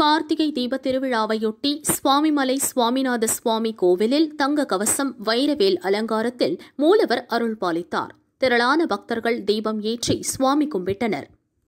கார்த்திகை தீப திருவிழாவையொட்டி சுவாமிமலை சுவாமிநாத சுவாமி கோவிலில் தங்க கவசம் வைரவேல் அலங்காரத்தில் மூலவர் அருள் பாலித்தார் திரளான பக்தர்கள் தீபம் ஏற்றி சுவாமி கும்பிட்டனர்